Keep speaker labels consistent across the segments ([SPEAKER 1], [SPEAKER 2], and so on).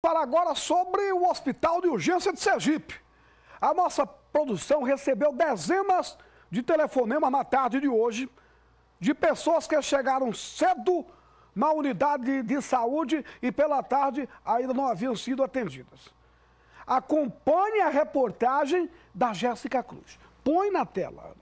[SPEAKER 1] Falar agora sobre o Hospital de Urgência de Sergipe. A nossa produção recebeu dezenas de telefonemas na tarde de hoje de pessoas que chegaram cedo na unidade de saúde e pela tarde ainda não haviam sido atendidas. Acompanhe a reportagem da Jéssica Cruz. Põe na tela.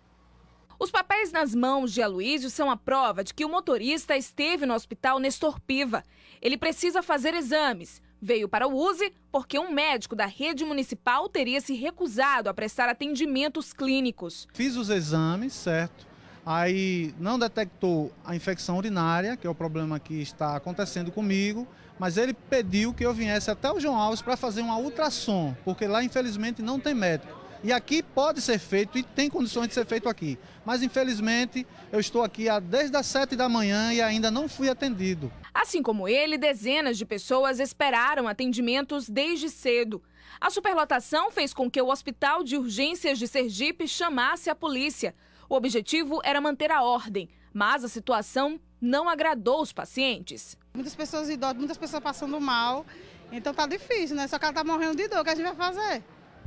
[SPEAKER 2] Os papéis nas mãos de Aloísio são a prova de que o motorista esteve no hospital Nestor Piva. Ele precisa fazer exames, veio para o USE porque um médico da rede municipal teria se recusado a prestar atendimentos
[SPEAKER 1] clínicos. Fiz os exames, certo? Aí não detectou a infecção urinária, que é o problema que está acontecendo comigo, mas ele pediu que eu viesse até o João Alves para fazer uma ultrassom, porque lá infelizmente não tem médico. E aqui pode ser feito e tem condições de ser feito aqui. Mas infelizmente eu estou aqui desde as 7 da manhã e ainda não fui atendido.
[SPEAKER 2] Assim como ele, dezenas de pessoas esperaram atendimentos desde cedo. A superlotação fez com que o Hospital de Urgências de Sergipe chamasse a polícia. O objetivo era manter a ordem, mas a situação não agradou os pacientes. Muitas
[SPEAKER 3] pessoas idosas, muitas pessoas passando mal, então tá difícil, né? Só que ela tá morrendo de dor, o que a gente vai fazer?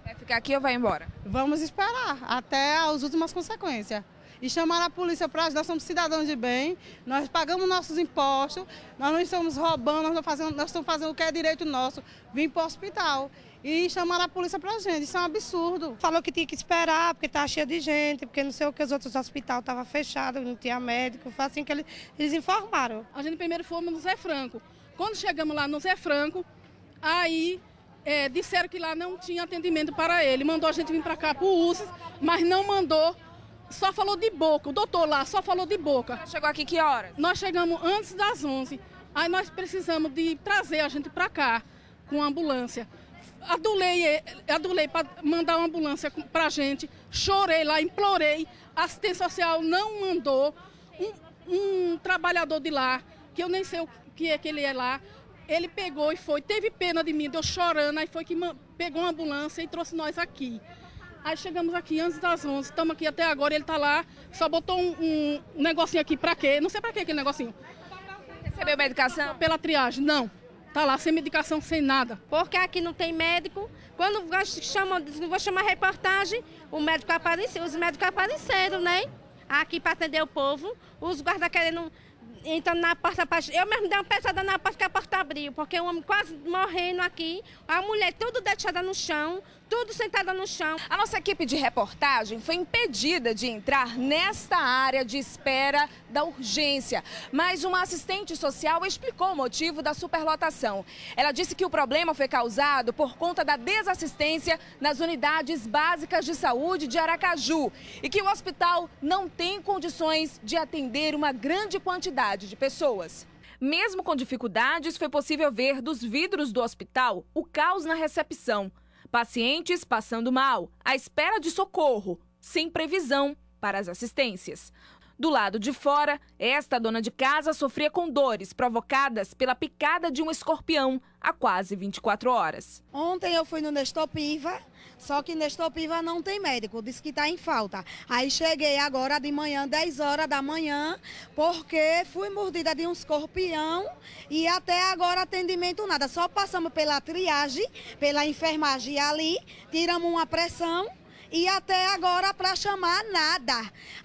[SPEAKER 3] Vai ficar aqui ou vai embora? Vamos esperar até as últimas consequências e chamaram a polícia para nós. Nós somos cidadãos de bem, nós pagamos nossos impostos, nós não estamos roubando, nós, fazendo, nós estamos fazendo o que é direito nosso,
[SPEAKER 4] vir para o hospital. E chamaram a polícia para a gente, isso é um absurdo. Falou que tinha que esperar, porque estava tá cheio de gente, porque não sei o que os outros hospital estavam fechados, não tinha médico, foi assim que eles,
[SPEAKER 3] eles informaram. A gente primeiro fomos no Zé Franco. Quando chegamos lá no Zé Franco, aí é, disseram que lá não tinha atendimento para ele. Mandou a gente vir para cá para o USES, mas não mandou só falou de boca, o doutor lá só falou de boca. Chegou aqui que horas? Nós chegamos antes das 11. Aí nós precisamos de trazer a gente para cá com a ambulância. Adulei, eh, adulei para mandar uma ambulância para a gente. Chorei lá, implorei. A assistência social não mandou. Um, um trabalhador de lá, que eu nem sei o que é que ele é lá, ele pegou e foi. Teve pena de mim, deu chorando, aí foi que pegou uma ambulância e trouxe nós aqui. Aí chegamos aqui antes das 11, estamos aqui até agora, ele está lá, só botou um, um negocinho aqui, para quê? Não sei para quê aquele negocinho. Recebeu medicação? Pela triagem, não. está lá sem medicação, sem nada. Porque aqui não tem médico. Quando chamam, não vou chamar reportagem, o médico apareceu, os médicos apareceram, né? Aqui para atender o povo, os guardas querendo entrando na porta Eu mesmo dei uma pesada na porta que a porta abriu, porque o homem quase morrendo aqui, a mulher tudo deixada no chão, tudo sentada no chão. A nossa equipe de reportagem
[SPEAKER 2] foi impedida de entrar nesta área de espera da urgência, mas uma assistente social explicou o motivo da superlotação. Ela disse que o problema foi causado por conta da desassistência nas unidades básicas de saúde de Aracaju e que o hospital não tem condições de atender uma grande quantidade quantidade de pessoas. Mesmo com dificuldades, foi possível ver dos vidros do hospital o caos na recepção. Pacientes passando mal, à espera de socorro, sem previsão para as assistências. Do lado de fora, esta dona de casa sofria com dores provocadas pela picada de um escorpião há quase 24 horas.
[SPEAKER 4] Ontem eu fui no Nestor Piva, só que Nestor Piva não tem médico, disse que está em falta. Aí cheguei agora de manhã, 10 horas da manhã, porque fui mordida de um escorpião e até agora atendimento nada. Só passamos pela triagem, pela enfermagem ali, tiramos uma pressão e até agora para chamar nada.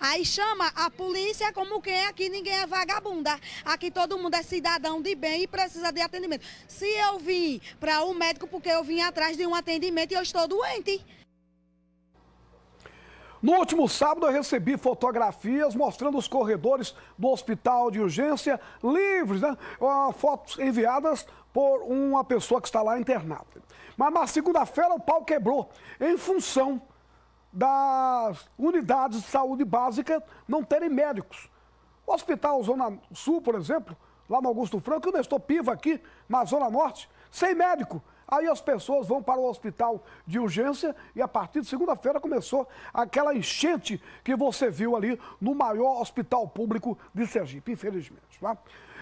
[SPEAKER 4] Aí chama a polícia como quem aqui ninguém é vagabunda. Aqui todo mundo é cidadão de bem e precisa de atendimento. Se eu vim para o um médico porque eu vim atrás de um atendimento e eu estou doente.
[SPEAKER 1] No último sábado, eu recebi fotografias mostrando os corredores do hospital de urgência livres, né? Fotos enviadas por uma pessoa que está lá internada. Mas na segunda-feira, o pau quebrou em função das unidades de saúde básica não terem médicos. O Hospital Zona Sul, por exemplo, lá no Augusto Franco, e o Nestor Piva aqui na Zona Norte, sem médico. Aí as pessoas vão para o hospital de urgência e a partir de segunda-feira começou aquela enchente que você viu ali no maior hospital público de Sergipe, infelizmente. Tá?